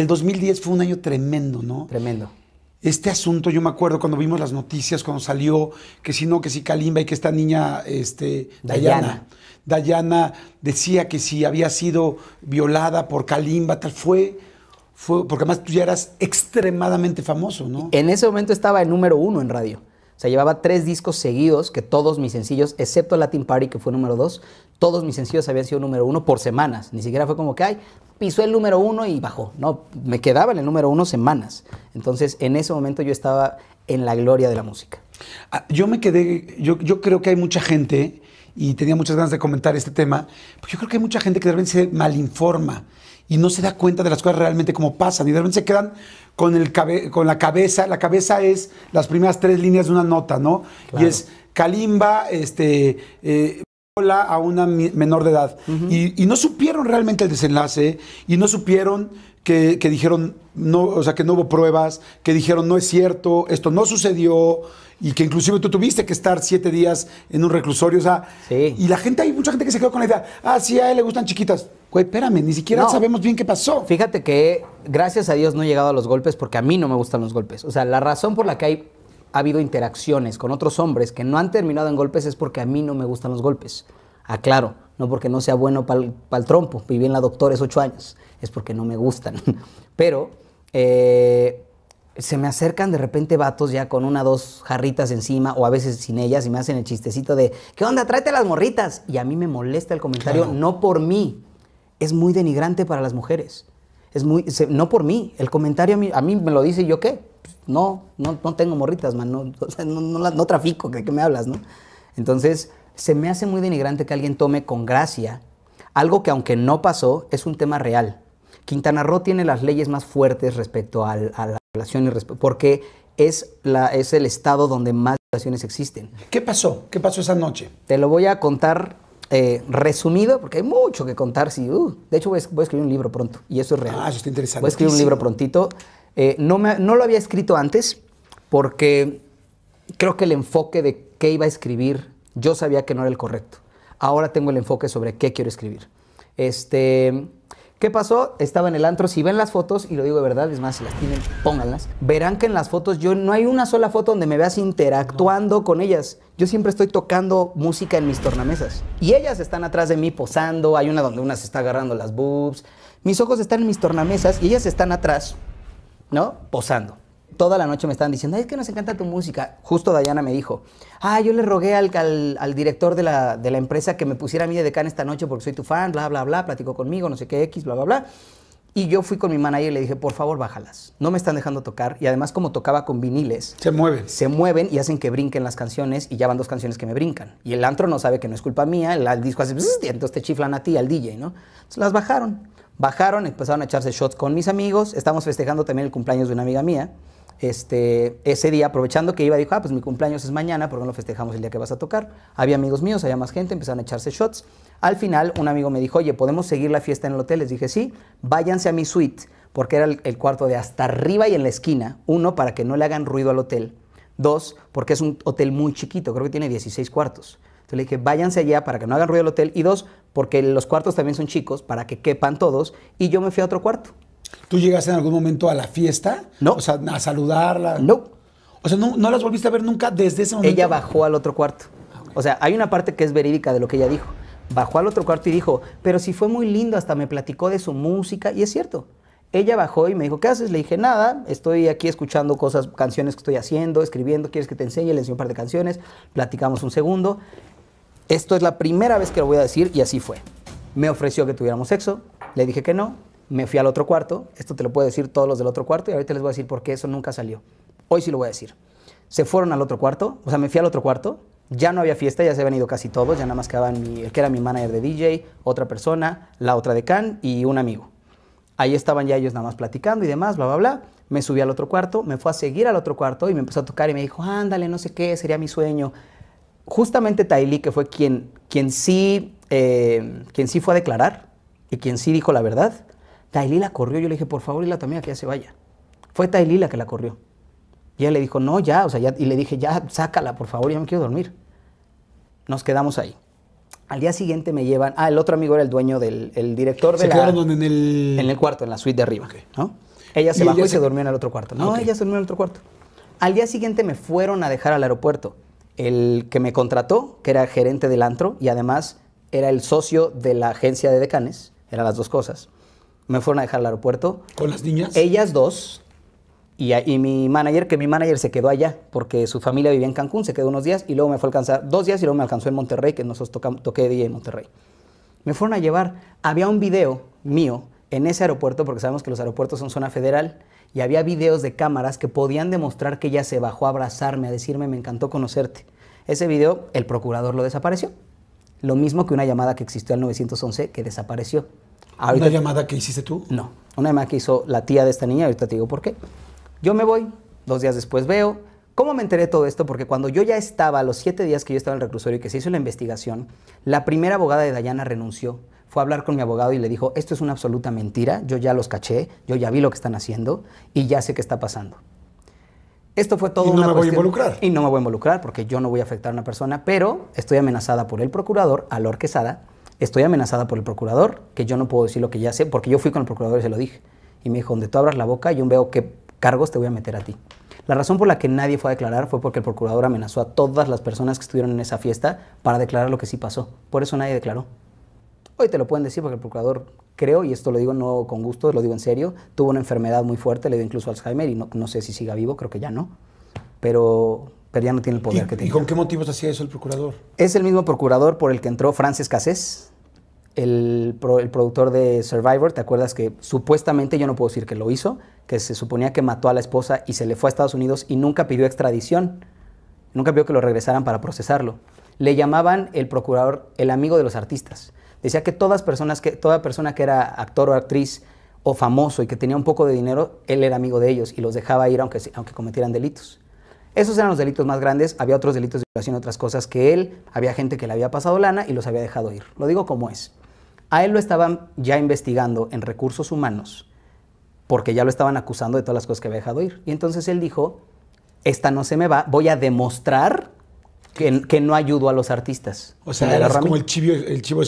el 2010 fue un año tremendo, ¿no? Tremendo. Este asunto, yo me acuerdo cuando vimos las noticias, cuando salió que si no, que si Kalimba y que esta niña, este, Dayana, Dayana decía que si había sido violada por Kalimba, tal, fue, fue, porque además tú pues, ya eras extremadamente famoso, ¿no? En ese momento estaba el número uno en radio. O sea, llevaba tres discos seguidos que todos mis sencillos, excepto Latin Party, que fue número dos, todos mis sencillos habían sido número uno por semanas. Ni siquiera fue como que, ay, pisó el número uno y bajó. No, me quedaba en el número uno semanas. Entonces, en ese momento yo estaba en la gloria de la música. Ah, yo me quedé, yo, creo que hay mucha gente, y tenía muchas ganas de comentar este tema, porque yo creo que hay mucha gente que de repente se malinforma y no se da cuenta de las cosas realmente como pasan, y de repente se quedan con, el con la cabeza, la cabeza es las primeras tres líneas de una nota, ¿no? Y es Kalimba, este... Eh, a una menor de edad. y, no supieron realmente el desenlace y no supieron que, dijeron, no, o sea, que no hubo pruebas, que dijeron, no es cierto, esto no sucedió y que inclusive tú tuviste que estar siete días en un reclusorio. O sea, y la gente, hay mucha gente que se quedó con la idea, ah, sí, a él le gustan chiquitas. Güey, espérame, ni siquiera sabemos bien qué pasó. Fíjate que, gracias a Dios, no he llegado a los golpes porque a mí no me gustan los golpes. O sea, la razón por la que hay ha habido interacciones con otros hombres que no han terminado en golpes es porque a mí no me gustan los golpes. Aclaro, no porque no sea bueno para el trompo, viví en la doctores ocho años, es porque no me gustan. Pero eh, se me acercan de repente vatos ya con una, dos jarritas encima o a veces sin ellas y me hacen el chistecito de, ¿qué onda? Tráete las morritas. Y a mí me molesta el comentario, no por mí, es muy denigrante para las mujeres. Es muy, no por mí, el comentario a mí, a mí me lo dice yo qué no, no, no tengo morritas, man, no, no, trafico, ¿de qué me hablas, no? Entonces, se me hace muy denigrante que alguien tome con gracia algo que aunque no pasó, es un tema real. Quintana Roo tiene las leyes más fuertes respecto a la violación, y porque es, la, es el estado donde más violaciones existen. ¿Qué pasó? ¿Qué pasó esa noche? Te lo voy a contar eh, resumido, porque hay mucho que contar. Si, uh, de hecho, voy a, voy a, escribir un libro pronto, y eso es real. Ah, eso está interesante. Voy a escribir un libro prontito. Eh, no, lo había escrito antes porque creo que el enfoque de qué iba a escribir yo sabía que no era el correcto. Ahora tengo el enfoque sobre qué quiero escribir. Este, ¿Qué pasó? Estaba en el antro. Si ven las fotos, y lo digo de verdad, es más, si las tienen, pónganlas. Verán que en las fotos yo no hay una sola foto donde me veas interactuando con ellas. Yo siempre estoy tocando música en mis tornamesas. Y ellas están atrás de mí posando. Hay una donde una se está agarrando las boobs. Mis ojos están en mis tornamesas y ellas están atrás ¿no? Posando. Toda la noche me estaban diciendo, es que nos encanta tu música. Justo Dayana me dijo, ah, yo le rogué al, director de la, empresa que me pusiera a mí de decán esta noche porque soy tu fan, bla, bla, bla, platicó conmigo, no sé qué, X, bla, bla, bla. Y yo fui con mi manager y le dije, por favor, bájalas. No me están dejando tocar. Y además, como tocaba con viniles. Se mueven. Se mueven y hacen que brinquen las canciones. Y ya van dos canciones que me brincan. Y el antro no sabe que no es culpa mía. El, disco hace. entonces te chiflan a ti, al DJ, ¿no? Entonces las bajaron. Bajaron, empezaron a echarse shots con mis amigos. Estamos festejando también el cumpleaños de una amiga mía. Este, ese día, aprovechando que iba, dijo, ah, pues mi cumpleaños es mañana, ¿por qué no lo festejamos el día que vas a tocar? Había amigos míos, había más gente, empezaron a echarse shots. Al final, un amigo me dijo, oye, ¿podemos seguir la fiesta en el hotel? Les dije, sí, váyanse a mi suite, porque era el, cuarto de hasta arriba y en la esquina. Uno, para que no le hagan ruido al hotel. Dos, porque es un hotel muy chiquito, creo que tiene 16 cuartos. Entonces le dije, váyanse allá para que no hagan ruido al hotel. Y dos, porque los cuartos también son chicos para que quepan todos y yo me fui a otro cuarto. ¿Tú llegaste en algún momento a la fiesta? No. O sea, a saludarla. No. O sea, no, las volviste a ver nunca desde ese momento. Ella bajó al otro cuarto. Ah, o sea, hay una parte que es verídica de lo que ella dijo. Bajó al otro cuarto y dijo, pero si fue muy lindo, hasta me platicó de su música, y es cierto. Ella bajó y me dijo, ¿qué haces? Le dije, nada, estoy aquí escuchando cosas, canciones que estoy haciendo, escribiendo, ¿quieres que te enseñe? Le enseñé un par de canciones, platicamos un segundo, esto es la primera vez que lo voy a decir y así fue. Me ofreció que tuviéramos sexo, le dije que no, me fui al otro cuarto, esto te lo puedo decir todos los del otro cuarto y ahorita les voy a decir por qué eso nunca salió. Hoy sí lo voy a decir. Se fueron al otro cuarto, o sea, me fui al otro cuarto, ya no había fiesta, ya se habían ido casi todos, ya nada más quedaban mi, el que era mi manager de DJ, otra persona, la otra de Can y un amigo. Ahí estaban ya ellos nada más platicando y demás, bla, bla, bla. Me subí al otro cuarto, me fue a seguir al otro cuarto y me empezó a tocar y me dijo, ándale, no sé qué, sería mi sueño justamente Tailí, que fue quien, quien, sí, eh, quien sí fue a declarar y quien sí dijo la verdad, Tailí la corrió. Yo le dije, por favor, también a que ya se vaya. Fue Tailí la que la corrió. Y ella le dijo, no, ya, o sea, ya, y le dije, ya, sácala, por favor, ya me quiero dormir. Nos quedamos ahí. Al día siguiente me llevan, ah, el otro amigo era el dueño del el director de se en el... En el cuarto, en la suite de arriba, ¿no? Ella se bajó y se... durmió en el otro cuarto. No, ella se durmió en el otro cuarto. Al día siguiente me fueron a dejar al aeropuerto el que me contrató, que era gerente del antro y además era el socio de la agencia de decanes, eran las dos cosas. Me fueron a dejar al aeropuerto. ¿Con las niñas? Ellas dos. Y, mi manager, que mi manager se quedó allá, porque su familia vivía en Cancún, se quedó unos días y luego me fue a alcanzar dos días y luego me alcanzó en Monterrey, que nosotros toqué día en Monterrey. Me fueron a llevar, había un video mío en ese aeropuerto, porque sabemos que los aeropuertos son zona federal, y había videos de cámaras que podían demostrar que ella se bajó a abrazarme, a decirme, me encantó conocerte. Ese video, el procurador lo desapareció. Lo mismo que una llamada que existió al 911 que desapareció. ¿Una llamada que hiciste tú? No, una llamada que hizo la tía de esta niña, ahorita te digo por qué. Yo me voy, dos días después veo, ¿Cómo me enteré todo esto? Porque cuando yo ya estaba, los siete días que yo estaba en el reclusorio y que se hizo la investigación, la primera abogada de Dayana renunció. Fue a hablar con mi abogado y le dijo, esto es una absoluta mentira, yo ya los caché, yo ya vi lo que están haciendo y ya sé qué está pasando. Esto fue todo y no me voy a involucrar. Y no me voy a involucrar porque yo no voy a afectar a una persona, pero estoy amenazada por el procurador, Alor Quesada, estoy amenazada por el procurador, que yo no puedo decir lo que ya sé, porque yo fui con el procurador y se lo dije. Y me dijo, donde tú abras la boca, yo veo qué cargos te voy a meter a ti. La razón por la que nadie fue a declarar fue porque el procurador amenazó a todas las personas que estuvieron en esa fiesta para declarar lo que sí pasó. Por eso nadie declaró. Hoy te lo pueden decir porque el procurador, creo, y esto lo digo no con gusto, lo digo en serio, tuvo una enfermedad muy fuerte, le dio incluso Alzheimer y no, sé si siga vivo, creo que ya no, pero, pero ya no tiene el poder que tenía. ¿Y con qué motivos hacía eso el procurador? Es el mismo procurador por el que entró Francis Cassés, el, productor de Survivor, ¿te acuerdas que supuestamente, yo no puedo decir que lo hizo, que se suponía que mató a la esposa y se le fue a Estados Unidos y nunca pidió extradición? Nunca pidió que lo regresaran para procesarlo. Le llamaban el procurador el amigo de los artistas. Decía que, todas personas que toda persona que era actor o actriz o famoso y que tenía un poco de dinero, él era amigo de ellos y los dejaba ir aunque, aunque cometieran delitos. Esos eran los delitos más grandes, había otros delitos de violación, otras cosas que él, había gente que le había pasado lana y los había dejado ir. Lo digo como es. A él lo estaban ya investigando en recursos humanos porque ya lo estaban acusando de todas las cosas que había dejado ir. Y entonces él dijo, esta no se me va, voy a demostrar que, que no ayudo a los artistas. O sea, era como el chivo, el chivo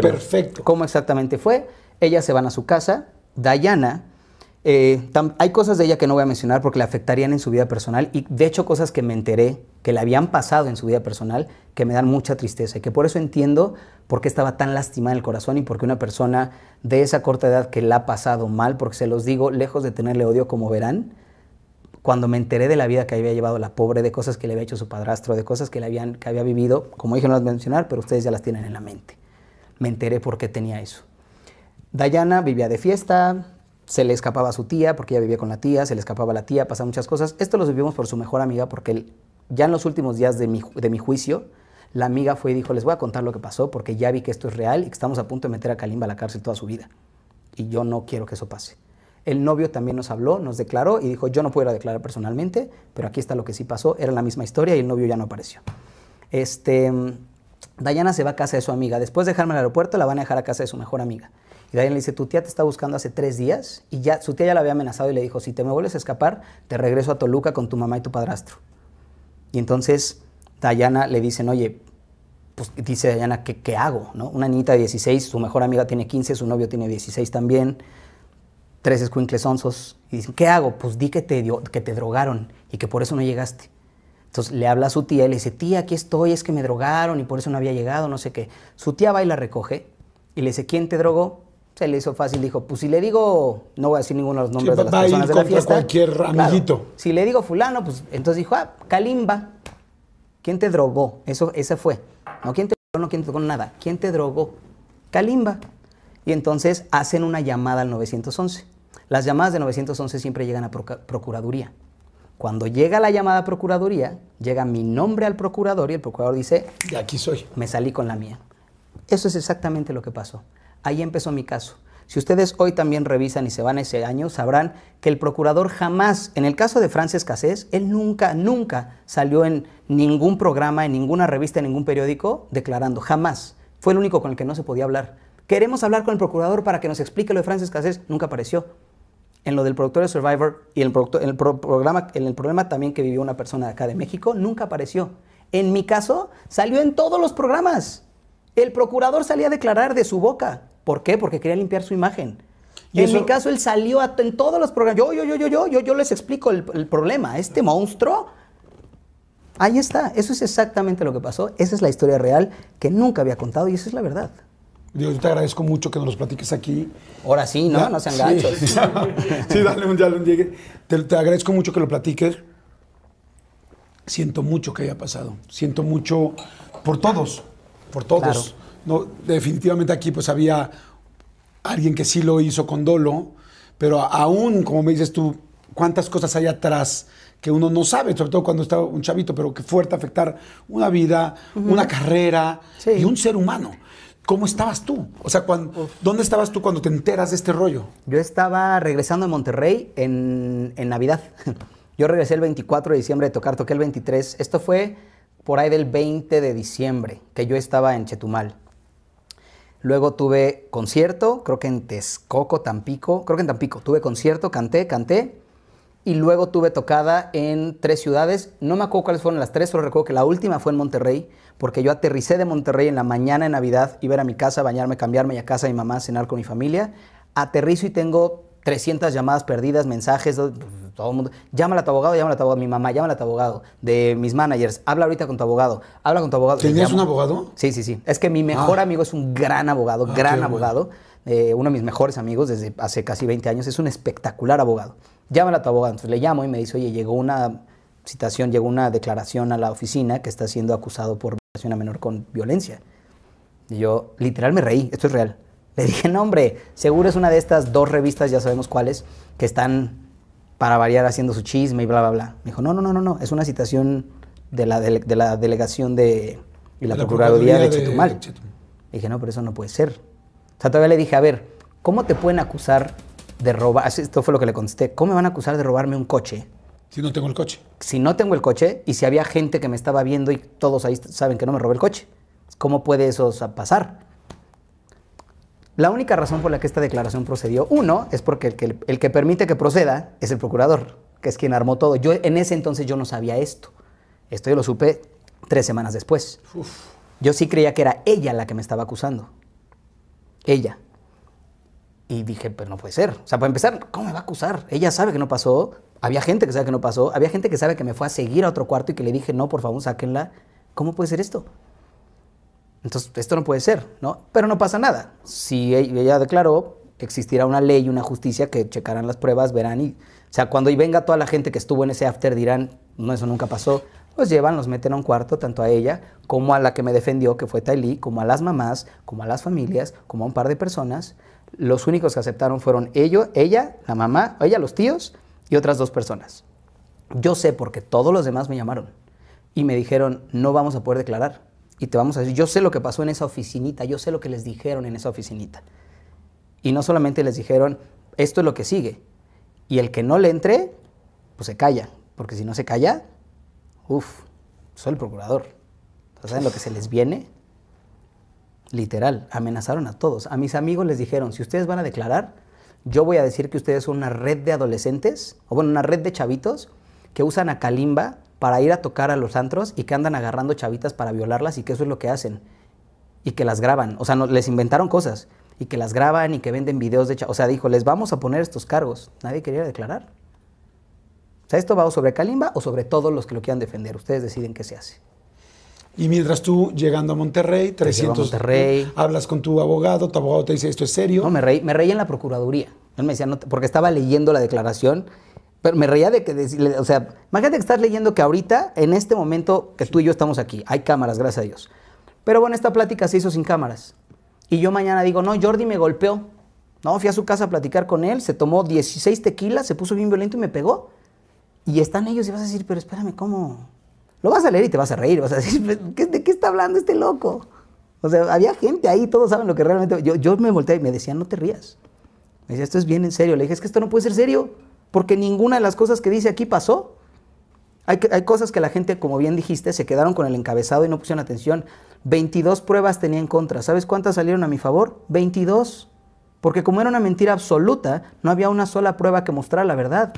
perfecto. ¿Cómo exactamente fue? Ellas se van a su casa, Dayana eh, hay cosas de ella que no voy a mencionar porque le afectarían en su vida personal y de hecho cosas que me enteré que le habían pasado en su vida personal que me dan mucha tristeza y que por eso entiendo por qué estaba tan lastimada el corazón y por qué una persona de esa corta edad que la ha pasado mal, porque se los digo, lejos de tenerle odio como verán, cuando me enteré de la vida que había llevado la pobre, de cosas que le había hecho su padrastro, de cosas que, le habían, que había vivido, como dije no las mencionar, pero ustedes ya las tienen en la mente. Me enteré por qué tenía eso. Dayana vivía de fiesta, se le escapaba a su tía porque ella vivía con la tía, se le escapaba a la tía, pasaban muchas cosas. Esto lo vivimos por su mejor amiga porque ya en los últimos días de mi, juicio, la amiga fue y dijo, les voy a contar lo que pasó porque ya vi que esto es real y que estamos a punto de meter a Kalimba a la cárcel toda su vida. Y yo no quiero que eso pase. El novio también nos habló, nos declaró y dijo, yo no puedo ir a declarar personalmente, pero aquí está lo que sí pasó, era la misma historia y el novio ya no apareció. Este, Dayana se va a casa de su amiga. Después de dejarme el aeropuerto, la van a dejar a casa de su mejor amiga. Y Dayana le dice, tu tía te está buscando hace tres días y ya su tía ya la había amenazado y le dijo, si te me vuelves a escapar, te regreso a Toluca con tu mamá y tu padrastro. Y entonces Dayana le dice, oye, pues dice Dayana, ¿qué, hago? ¿No? Una niñita de 16, su mejor amiga tiene 15, su novio tiene 16 también, tres escuincles onzos. Y dicen, ¿qué hago? Pues di que te, que te drogaron y que por eso no llegaste. Entonces le habla a su tía y le dice, tía, aquí estoy, es que me drogaron y por eso no había llegado, no sé qué. Su tía va y la recoge y le dice, ¿quién te drogó? se le hizo fácil, dijo, pues si le digo, no voy a decir ninguno de los nombres de las personas de la fiesta. cualquier amiguito. si le digo fulano, pues entonces dijo, ah, Kalimba, ¿quién te drogó? Eso, ese fue. No, ¿quién te drogó? No, ¿quién te drogó? Nada. ¿Quién te drogó? Kalimba. Y entonces hacen una llamada al 911. Las llamadas de 911 siempre llegan a Procuraduría. Cuando llega la llamada a Procuraduría, llega mi nombre al procurador y el procurador dice, de aquí soy. Me salí con la mía. Eso es exactamente lo que pasó. Ahí empezó mi caso. Si ustedes hoy también revisan y se van ese año, sabrán que el procurador jamás, en el caso de Francis Cassés, él nunca, nunca salió en ningún programa, en ninguna revista, en ningún periódico declarando, jamás. Fue el único con el que no se podía hablar. Queremos hablar con el procurador para que nos explique lo de Francis Cassés, nunca apareció. En lo del productor de Survivor y el, en el, programa, en el problema también que vivió una persona acá de México, nunca apareció. En mi caso, salió en todos los programas. El procurador salía a declarar de su boca. ¿Por qué? Porque quería limpiar su imagen. ¿Y en mi caso, él salió en todos los programas. Yo, yo, yo, yo, yo, yo, yo les explico el, problema. Este monstruo. Ahí está. Eso es exactamente lo que pasó. Esa es la historia real que nunca había contado y esa es la verdad. Dios, yo te agradezco mucho que nos los platiques aquí. Ahora sí, ¿no? No sean gachos. Sí, dale un, dale un llegue. te, agradezco mucho que lo platiques. Siento mucho que haya pasado. Siento mucho por todos, por todos. No, definitivamente aquí pues había alguien que sí lo hizo con dolo, pero aún, como me dices tú, cuántas cosas hay atrás que uno no sabe, sobre todo cuando está un chavito, pero que fuerte afectar una vida, una carrera y un ser humano. ¿Cómo estabas tú? O sea, cuando, ¿dónde estabas tú cuando te enteras de este rollo? Yo estaba regresando de Monterrey en, en Navidad. Yo regresé el 24 de diciembre de tocar, toqué el 23. Esto fue por ahí del 20 de diciembre, que yo estaba en Chetumal. Luego tuve concierto, creo que en Texcoco, Tampico, creo que en Tampico, tuve concierto, canté, canté. Y luego tuve tocada en tres ciudades, no me acuerdo cuáles fueron las tres, solo recuerdo que la última fue en Monterrey, porque yo aterricé de Monterrey en la mañana de Navidad, iba a, a mi casa, bañarme, cambiarme y a casa de mi mamá, cenar con mi familia. Aterrizo y tengo 300 llamadas perdidas, mensajes, todo el mundo. Llámala a tu abogado, llámala a tu abogado, mi mamá, llámala a tu abogado, de mis managers, habla ahorita con tu abogado, habla con tu abogado. ¿Tienes un abogado? Sí, sí, sí. Es que mi mejor ah. amigo es un gran abogado, ah, gran abogado, eh, uno de mis mejores amigos desde hace casi 20 años, es un espectacular abogado. Llámala a tu abogado. Entonces le llamo y me dice, oye, llegó una citación, llegó una declaración a la oficina que está siendo acusado por violación a menor con violencia. Y yo literal me reí, esto es real. Le dije, no, hombre, seguro es una de estas dos revistas, ya sabemos cuáles, que están para variar haciendo su chisme y bla, bla, bla. Me dijo, no, no, no, no, no, es una citación de la, de, la delegación de y la, Procuraduría, de, Chetumal. Le dije, no, pero eso no puede ser. O sea, todavía le dije, a ver, ¿cómo te pueden acusar de robar? Esto fue lo que le contesté. ¿Cómo me van a acusar de robarme un coche? Si no tengo el coche. Si no tengo el coche y si había gente que me estaba viendo y todos ahí saben que no me robé el coche. ¿Cómo puede eso pasar? La única razón por la que esta declaración procedió, uno, es porque el que, permite que proceda es el procurador, que es quien armó todo. Yo en ese entonces yo no sabía esto. Esto yo lo supe tres semanas después. Yo sí creía que era ella la que me estaba acusando. Ella. Y dije, pero pues no puede ser. O sea, para empezar, ¿cómo me va a acusar? Ella sabe que no pasó. Había gente que sabe que no pasó. Había gente que sabe que me fue a seguir a otro cuarto y que le dije, no, por favor, sáquenla. ¿Cómo puede ser esto? Entonces, esto no puede ser, ¿no? Pero no pasa nada. Si e-, ella declaró, existirá una ley, una justicia que checarán las pruebas, verán y... O sea, cuando venga toda la gente que estuvo en ese after dirán, no, eso nunca pasó. Los llevan, los meten a un cuarto, tanto a ella como a la que me defendió, que fue Tayli, como a las mamás, como a las familias, como a un par de personas. Los únicos que aceptaron fueron ellos, ella, la mamá, ella, los tíos y otras dos personas. Yo sé porque todos los demás me llamaron y me dijeron, no vamos a poder declarar y te vamos a decir, yo sé lo que pasó en esa oficinita, yo sé lo que les dijeron en esa oficinita. Y no solamente les dijeron, esto es lo que sigue. Y el que no le entre, pues se calla, porque si no se calla, uff, soy el procurador. ¿Saben lo que se les viene? Literal, amenazaron a todos. A mis amigos les dijeron, si ustedes van a declarar, yo voy a decir que ustedes son una red de adolescentes, o bueno, una red de chavitos que usan a Kalimba para ir a tocar a los antros y que andan agarrando chavitas para violarlas y que eso es lo que hacen. Y que las graban. O sea, no, les inventaron cosas. Y que las graban y que venden videos de chavitas. O sea, dijo, les vamos a poner estos cargos. Nadie quería declarar. O sea, esto va sobre Kalimba o sobre todos los que lo quieran defender. Ustedes deciden qué se hace. Y mientras tú llegando a Monterrey, 300, a eh, hablas con tu abogado, tu abogado te dice esto es serio. No, me reí, me reí en la Procuraduría. Él me decía, porque estaba leyendo la declaración pero me reía de que, o sea, imagínate que estás leyendo que ahorita, en este momento que tú y yo estamos aquí, hay cámaras, gracias a Dios. Pero bueno, esta plática se hizo sin cámaras. Y yo mañana digo, no, Jordi me golpeó. No, fui a su casa a platicar con él, se tomó 16 tequilas, se puso bien violento y me pegó. Y están ellos y vas a decir, pero espérame, ¿cómo? Lo vas a leer y te vas a reír, vas a decir, pues, ¿de qué está hablando este loco? O sea, había gente ahí, todos saben lo que realmente... Yo, yo me volteé y me decían, no te rías. Me decía, esto es bien en serio. Le dije, es que esto no puede ser serio porque ninguna de las cosas que dice aquí pasó. Hay, cosas que la gente, como bien dijiste, se quedaron con el encabezado y no pusieron atención. 22 pruebas tenía en contra. ¿Sabes cuántas salieron a mi favor? 22. Porque como era una mentira absoluta, no había una sola prueba que mostrara la verdad.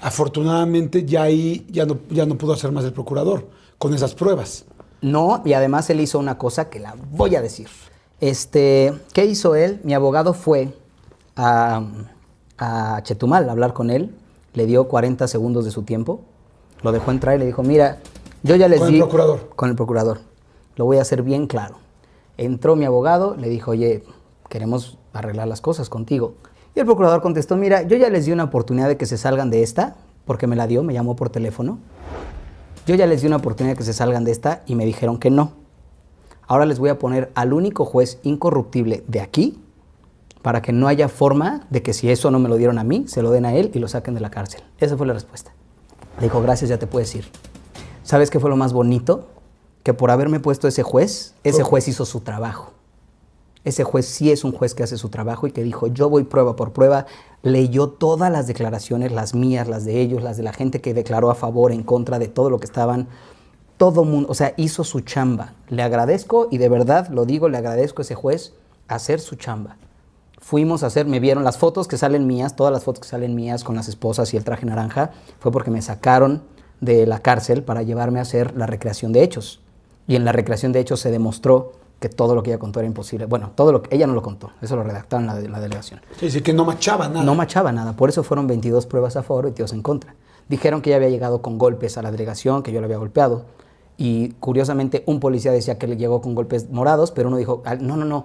Afortunadamente ya ahí ya no, ya no pudo hacer más el procurador con esas pruebas. No, y además él hizo una cosa que la voy a decir. Este, ¿qué hizo él? Mi abogado fue a a Chetumal a hablar con él, le dio 40 segundos de su tiempo, lo dejó entrar y le dijo, mira, yo ya les di... Con el procurador. Con el procurador. Lo voy a hacer bien claro. Entró mi abogado, le dijo, oye, queremos arreglar las cosas contigo. Y el procurador contestó, mira, yo ya les di una oportunidad de que se salgan de esta, porque me la dio, me llamó por teléfono. Yo ya les di una oportunidad de que se salgan de esta y me dijeron que no. Ahora les voy a poner al único juez incorruptible de aquí para que no haya forma de que si eso no me lo dieron a mí, se lo den a él y lo saquen de la cárcel. Esa fue la respuesta. Le dijo, gracias, ya te puedes ir. ¿Sabes qué fue lo más bonito? Que por haberme puesto ese juez, ese oh. juez hizo su trabajo. Ese juez sí es un juez que hace su trabajo y que dijo, yo voy prueba por prueba, leyó todas las declaraciones, las mías, las de ellos, las de la gente que declaró a favor, en contra de todo lo que estaban todo mundo, o sea, hizo su chamba. Le agradezco y de verdad lo digo, le agradezco a ese juez hacer su chamba fuimos a hacer, me vieron las fotos que salen mías, todas las fotos que salen mías con las esposas y el traje naranja, fue porque me sacaron de la cárcel para llevarme a hacer la recreación de hechos. Y en la recreación de hechos se demostró que todo lo que ella contó era imposible. Bueno, todo lo que ella no lo contó, eso lo redactaron la, la delegación. Sí, decir, que no machaba nada. No machaba nada, por eso fueron 22 pruebas a favor y 22 en contra. Dijeron que ella había llegado con golpes a la delegación, que yo la había golpeado. Y curiosamente un policía decía que le llegó con golpes morados, pero uno dijo, no, no, no,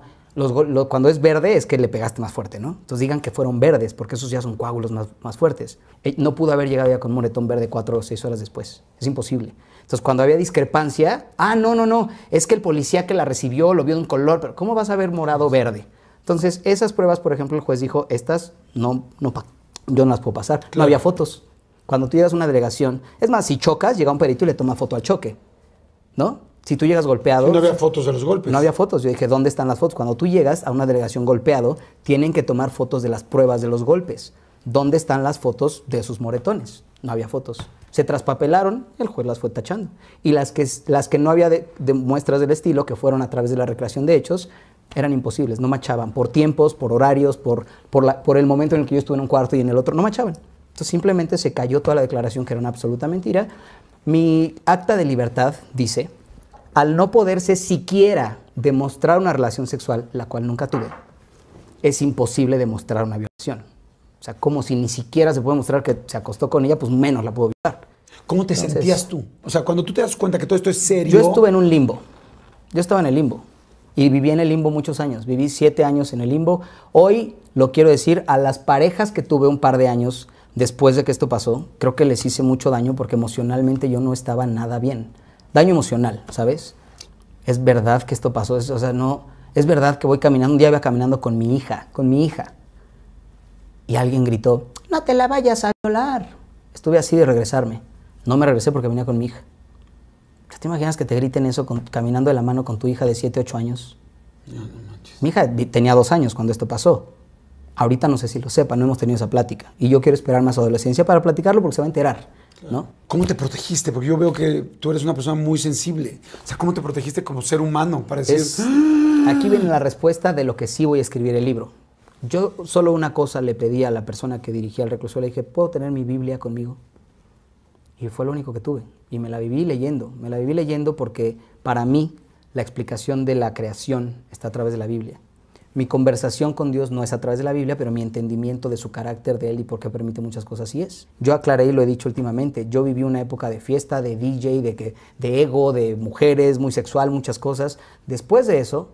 cuando es verde es que le pegaste más fuerte, ¿no? Entonces digan que fueron verdes, porque esos ya son coágulos más, más fuertes. Eh, no pudo haber llegado ya con moretón verde cuatro o seis horas después. Es imposible. Entonces, cuando había discrepancia, ah, no, no, no, es que el policía que la recibió lo vio de un color, pero ¿cómo vas a ver morado verde? Entonces, esas pruebas, por ejemplo, el juez dijo, estas no, no yo no las puedo pasar. No había fotos. Cuando tú a una delegación, es más, si chocas, llega un perito y le toma foto al choque, ¿no? si tú llegas golpeado. no había fotos de los golpes. No había fotos. Yo dije, ¿dónde están las fotos? Cuando tú llegas a una delegación golpeado, tienen que tomar fotos de las pruebas de los golpes. ¿Dónde están las fotos de sus moretones? No había fotos. Se traspapelaron, el juez las fue tachando. Y las que, las que no había de, muestras del estilo, que fueron a través de la recreación de hechos, eran imposibles, no machaban por tiempos, por horarios, por, por, por el momento en el que yo estuve en un cuarto y en el otro, no machaban. Entonces simplemente se cayó toda la declaración que era una absoluta mentira. Mi acta de libertad dice, al no poderse siquiera demostrar una relación sexual, la cual nunca tuve, es imposible demostrar una violación. O sea, como si ni siquiera se puede demostrar que se acostó con ella, pues menos la pudo violar. ¿Cómo te sentías tú? O sea, cuando tú te das cuenta que todo esto es serio. Yo estuve en un limbo. Yo estaba en el limbo. Y viví en el limbo muchos años. Viví siete años en el limbo. Hoy lo quiero decir a las parejas que tuve un par de años después de que esto pasó. Creo que les hice mucho daño porque emocionalmente yo no estaba nada bien daño emocional, ¿sabes? Es verdad que esto pasó, o sea, no, es verdad que voy caminando, un día iba caminando con mi hija, con mi hija, y alguien gritó, no te la vayas a violar. Estuve así de regresarme, no me regresé porque venía con mi hija. ¿Te imaginas que te griten eso caminando de la mano con tu hija de 7, 8 años? mi hija tenía 2 años cuando esto pasó. Ahorita no sé si lo sepa, no hemos tenido esa plática. Y yo quiero esperar más adolescencia para platicarlo porque se va a enterar. ¿Cómo te protegiste? Porque yo veo que tú eres una persona muy sensible. O sea, ¿cómo te protegiste como ser humano Aquí viene la respuesta de lo que sí voy a escribir el libro. Yo solo una cosa le pedí a la persona que dirigía el reclusorio, le dije, ¿puedo tener mi Biblia conmigo? Y fue lo único que tuve. Y me la viví leyendo. Me la viví leyendo porque para mí la explicación de la creación está a través de la Biblia. Mi conversación con Dios no es a través de la Biblia, pero mi entendimiento de su carácter, de Él y por qué permite muchas cosas sí es. Yo aclaré y lo he dicho últimamente, yo viví una época de fiesta, de DJ, de, que, de ego, de mujeres, muy sexual, muchas cosas. Después de eso,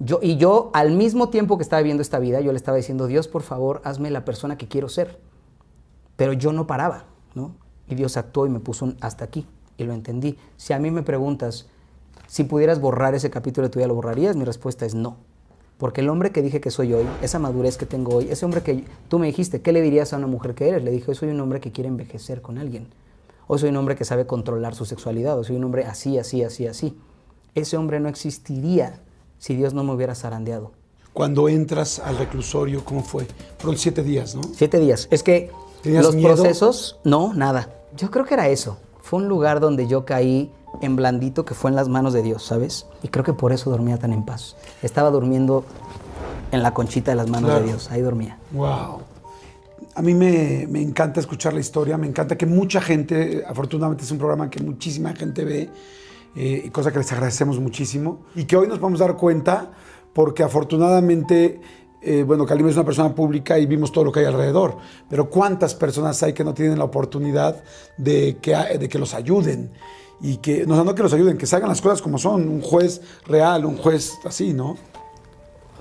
yo, y yo al mismo tiempo que estaba viviendo esta vida, yo le estaba diciendo, Dios, por favor, hazme la persona que quiero ser. Pero yo no paraba, ¿no? Y Dios actuó y me puso hasta aquí. Y lo entendí. Si a mí me preguntas, si pudieras borrar ese capítulo de tu vida, ¿lo borrarías? Mi respuesta es no. Porque el hombre que dije que soy hoy, esa madurez que tengo hoy, ese hombre que tú me dijiste, ¿qué le dirías a una mujer que eres? Le dije, soy un hombre que quiere envejecer con alguien. O soy un hombre que sabe controlar su sexualidad. O soy un hombre así, así, así, así. Ese hombre no existiría si Dios no me hubiera zarandeado. Cuando entras al reclusorio, ¿cómo fue? Fueron siete días, ¿no? Siete días. Es que los procesos, no, nada. Yo creo que era eso fue un lugar donde yo caí en blandito que fue en las manos de Dios, ¿sabes? Y creo que por eso dormía tan en paz. Estaba durmiendo en la conchita de las manos de Dios, ahí dormía. ¡Wow! A mí me, encanta escuchar la historia, me encanta que mucha gente, afortunadamente es un programa que muchísima gente ve, eh, cosa que les agradecemos muchísimo, y que hoy nos vamos a dar cuenta porque afortunadamente eh, bueno, Calim es una persona pública y vimos todo lo que hay alrededor, pero ¿cuántas personas hay que no tienen la oportunidad de que, de que los ayuden? Y que, no, no que los ayuden, que hagan las cosas como son, un juez real, un juez así, ¿no?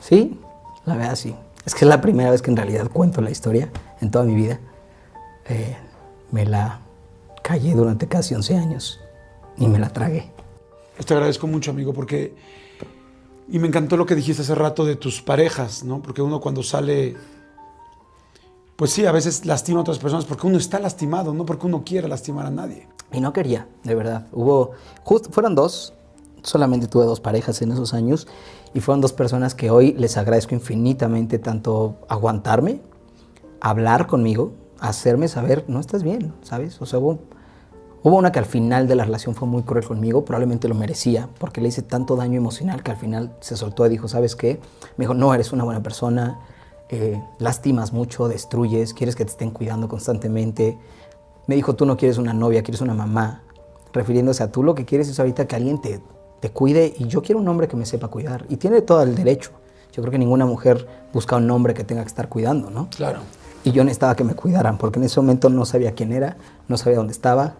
Sí, la verdad sí. Es que es la primera vez que en realidad cuento la historia en toda mi vida. Eh, me la callé durante casi 11 años y me la tragué. Pues te agradezco mucho, amigo, porque y me encantó lo que dijiste hace rato de tus parejas, ¿no? Porque uno cuando sale, pues sí, a veces lastima a otras personas porque uno está lastimado, no porque uno quiera lastimar a nadie. Y no quería, de verdad. Hubo, just, fueron dos, solamente tuve dos parejas en esos años y fueron dos personas que hoy les agradezco infinitamente tanto aguantarme, hablar conmigo, hacerme saber, no estás bien, ¿sabes? O sea, hubo Hubo una que al final de la relación fue muy cruel conmigo, probablemente lo merecía, porque le hice tanto daño emocional que al final se soltó y dijo, ¿sabes qué? Me dijo, no, eres una buena persona, eh, lastimas mucho, destruyes, quieres que te estén cuidando constantemente. Me dijo, tú no quieres una novia, quieres una mamá, refiriéndose a tú lo que quieres es ahorita que alguien te, te cuide y yo quiero un hombre que me sepa cuidar. Y tiene todo el derecho. Yo creo que ninguna mujer busca un hombre que tenga que estar cuidando, ¿no? Claro. Y yo necesitaba que me cuidaran, porque en ese momento no sabía quién era, no sabía dónde estaba,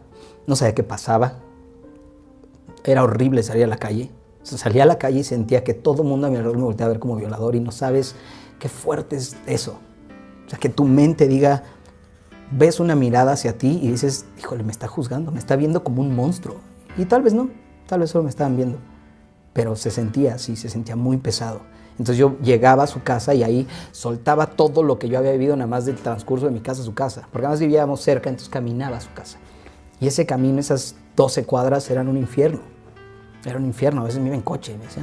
no sabía qué pasaba. Era horrible salir a la calle. salía a la calle y sentía que todo el mundo a mi alrededor me volteaba a ver como violador y no sabes qué fuerte es eso. O sea, que tu mente diga, ves una mirada hacia ti y dices, híjole, me está juzgando, me está viendo como un monstruo. Y tal vez no, tal vez solo me estaban viendo. Pero se sentía así, se sentía muy pesado. Entonces yo llegaba a su casa y ahí soltaba todo lo que yo había vivido nada más del transcurso de mi casa a su casa. Porque además vivíamos cerca, entonces caminaba a su casa. Y ese camino, esas 12 cuadras, eran un infierno. Era un infierno, a veces me iba en coche. Ah".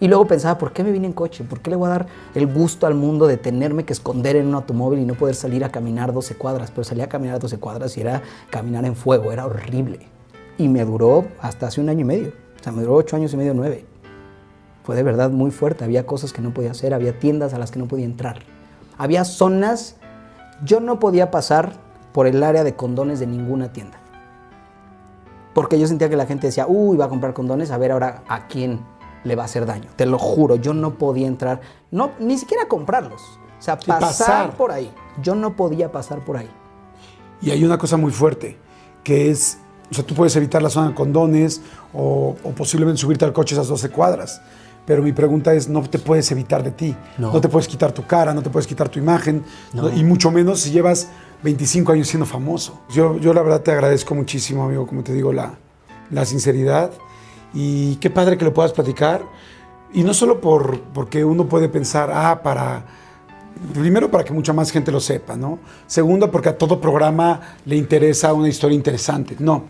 Y luego pensaba, ¿por qué me vine en coche? ¿Por qué le voy a dar el gusto al mundo de tenerme que esconder en un automóvil y no poder salir a caminar 12 cuadras? Pero salía a caminar 12 cuadras y era caminar en fuego, era horrible. Y me duró hasta hace un año y medio. O sea, me duró 8 años y medio, 9. Fue de verdad muy fuerte. Había cosas que no podía hacer, había tiendas a las que no podía entrar. Había zonas, yo no podía pasar por el área de condones de ninguna tienda porque yo sentía que la gente decía, uy, va a comprar condones, a ver ahora a quién le va a hacer daño. Te lo juro, yo no podía entrar, no, ni siquiera comprarlos. O sea, pasar, por ahí. Yo no podía pasar por ahí. Y hay una cosa muy fuerte, que es, o sea, tú puedes evitar la zona de condones o, o posiblemente subirte al coche esas 12 cuadras pero mi pregunta es, no te puedes evitar de ti, no, te puedes quitar tu cara, no te puedes quitar tu imagen, y mucho menos si llevas 25 años siendo famoso. Yo, la verdad te agradezco muchísimo, amigo, como te digo, la, sinceridad y qué padre que lo puedas platicar. Y no solo por, porque uno puede pensar, ah, para... Primero, para que mucha más gente lo sepa, ¿no? Segundo, porque a todo programa le interesa una historia interesante. No,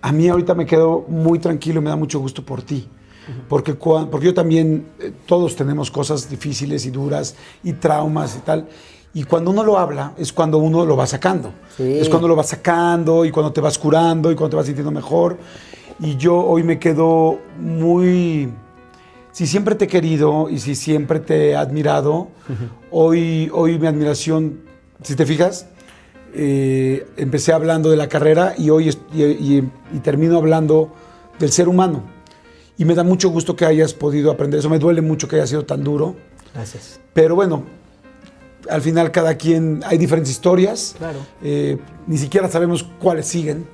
a mí ahorita me quedo muy tranquilo y me da mucho gusto por ti. Porque, porque yo también, eh, todos tenemos cosas difíciles y duras y traumas y tal. Y cuando uno lo habla es cuando uno lo va sacando. Es cuando lo va sacando y cuando te vas curando y cuando te vas sintiendo mejor. Y yo hoy me quedo muy... Si siempre te he querido y si siempre te he admirado, hoy, hoy mi admiración, si te fijas, eh, empecé hablando de la carrera y hoy y termino hablando del ser humano y me da mucho gusto que hayas podido aprender eso. Me duele mucho que haya sido tan duro. Gracias. Pero bueno, al final cada quien, hay diferentes historias. Claro. Eh, ni siquiera sabemos cuáles siguen.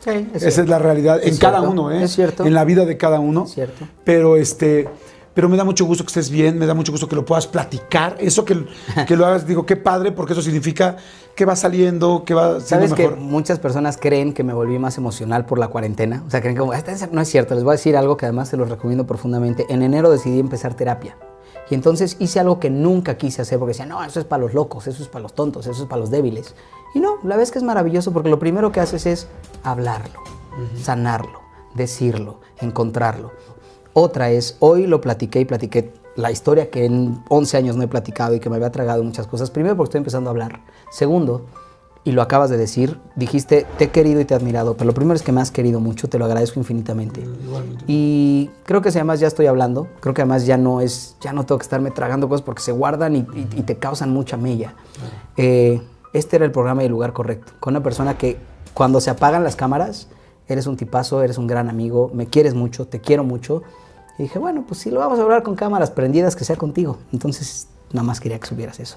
Sí, es Esa es la realidad en cada uno, ¿eh? Es cierto. En la vida de cada uno. cierto. Pero este, pero me da mucho gusto que estés bien, me da mucho gusto que lo puedas platicar. Eso que, lo hagas, digo, qué padre, porque eso significa que va saliendo, que va siendo ¿Sabes que muchas personas creen que me volví más emocional por la cuarentena? O sea, creen que ah, no es cierto. Les voy a decir algo que además se los recomiendo profundamente. En enero decidí empezar terapia. Y entonces hice algo que nunca quise hacer porque decía, no, eso es para los locos, eso es para los tontos, eso es para los débiles. Y no, la vez que es maravilloso porque lo primero que haces es hablarlo, sanarlo, decirlo, encontrarlo. Otra es, hoy lo platiqué y platiqué la historia que en 11 años no he platicado y que me había tragado muchas cosas. Primero, porque estoy empezando a hablar. Segundo, y lo acabas de decir, dijiste, te he querido y te he admirado, pero lo primero es que me has querido mucho, te lo agradezco infinitamente. Mm, igualmente. Y creo que además ya estoy hablando, creo que además ya no es, ya no tengo que estarme tragando cosas porque se guardan y, te causan mucha mella. Ah. Eh, este era el programa y el lugar correcto, con una persona que cuando se apagan las cámaras, eres un tipazo, eres un gran amigo, me quieres mucho, te quiero mucho y dije, bueno, pues si lo vamos a hablar con cámaras prendidas, que sea contigo. Entonces, nada más quería que subieras eso.